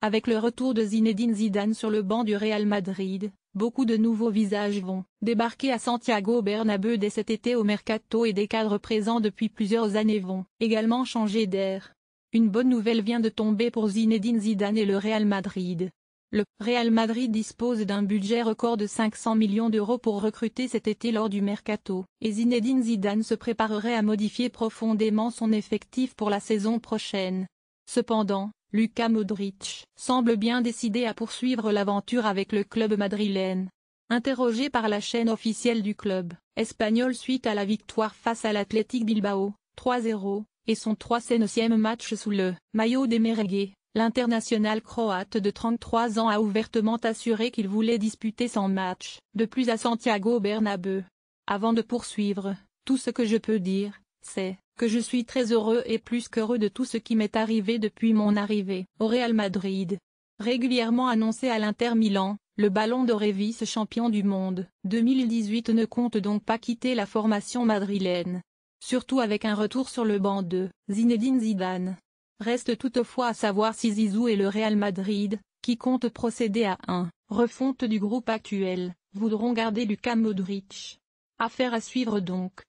Avec le retour de Zinedine Zidane sur le banc du Real Madrid, beaucoup de nouveaux visages vont débarquer à Santiago Bernabeu dès cet été au Mercato et des cadres présents depuis plusieurs années vont également changer d'air. Une bonne nouvelle vient de tomber pour Zinedine Zidane et le Real Madrid. Le Real Madrid dispose d'un budget record de 500 millions d'euros pour recruter cet été lors du mercato, et Zinedine Zidane se préparerait à modifier profondément son effectif pour la saison prochaine. Cependant, Luka Modric semble bien décidé à poursuivre l'aventure avec le club madrilène. Interrogé par la chaîne officielle du club espagnol suite à la victoire face à l'Athletic Bilbao, 3-0, et son 309e match sous le maillot des Merengues, l'international croate de 33 ans a ouvertement assuré qu'il voulait disputer son match de plus à Santiago Bernabeu. Avant de poursuivre, tout ce que je peux dire, c'est que je suis très heureux et plus qu'heureux de tout ce qui m'est arrivé depuis mon arrivée au Real Madrid. Régulièrement annoncé à l'Inter Milan, le ballon de champion du monde 2018 ne compte donc pas quitter la formation madrilène. Surtout avec un retour sur le banc de Zinedine Zidane. Reste toutefois à savoir si Zizou et le Real Madrid, qui compte procéder à un refonte du groupe actuel, voudront garder Lucas Modric. Affaire à suivre donc.